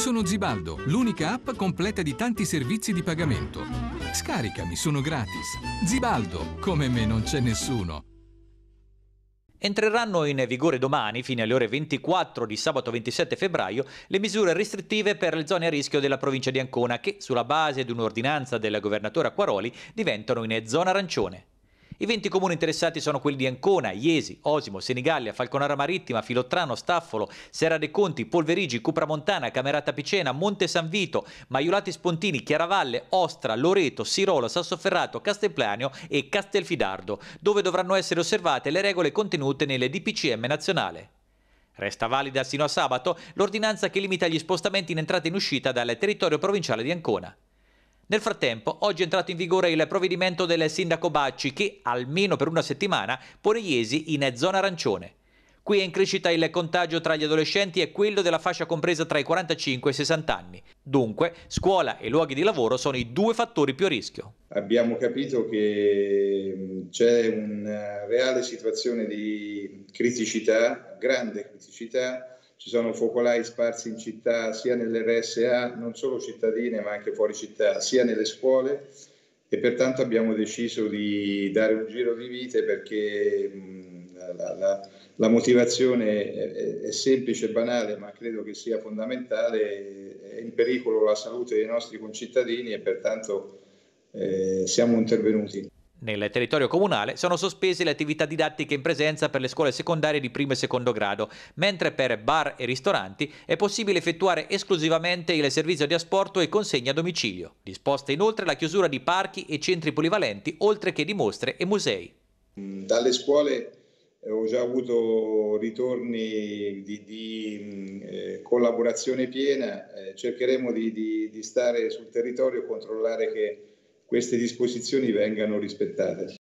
Sono Zibaldo, l'unica app completa di tanti servizi di pagamento. Scaricami, sono gratis. Zibaldo, come me non c'è nessuno. Entreranno in vigore domani, fino alle ore 24 di sabato 27 febbraio, le misure restrittive per le zone a rischio della provincia di Ancona che, sulla base di un'ordinanza del governatore Acquaroli, diventano in zona arancione. I 20 comuni interessati sono quelli di Ancona, Iesi, Osimo, Senigallia, Falconara Marittima, Filottrano, Staffolo, Serra dei Conti, Polverigi, Cupramontana, Camerata Picena, Monte San Vito, Maiolati Spontini, Chiaravalle, Ostra, Loreto, Sirolo, Sassoferrato, Castelplanio e Castelfidardo, dove dovranno essere osservate le regole contenute nelle DPCM nazionale. Resta valida sino a sabato l'ordinanza che limita gli spostamenti in entrata e in uscita dal territorio provinciale di Ancona. Nel frattempo, oggi è entrato in vigore il provvedimento del sindaco Bacci che, almeno per una settimana, pone Iesi in zona arancione. Qui è in crescita il contagio tra gli adolescenti e quello della fascia compresa tra i 45 e i 60 anni. Dunque, scuola e luoghi di lavoro sono i due fattori più a rischio. Abbiamo capito che mm, c'è una reale situazione di criticità, grande criticità, ci sono focolai sparsi in città, sia nelle RSA, non solo cittadine ma anche fuori città, sia nelle scuole e pertanto abbiamo deciso di dare un giro di vite perché mh, la, la, la, motivazione è, è semplice e banale ma credo che sia fondamentale, è in pericolo la salute dei nostri concittadini e pertanto eh, siamo intervenuti. Nel territorio comunale sono sospese le attività didattiche in presenza per le scuole secondarie di primo e secondo grado, mentre per bar e ristoranti è possibile effettuare esclusivamente il servizio di asporto e consegna a domicilio. Disposta inoltre la chiusura di parchi e centri polivalenti, oltre che di mostre e musei. Dalle scuole eh, ho già avuto ritorni di, di eh, collaborazione piena, eh, cercheremo di, di, di stare sul territorio e controllare che queste disposizioni vengano rispettate.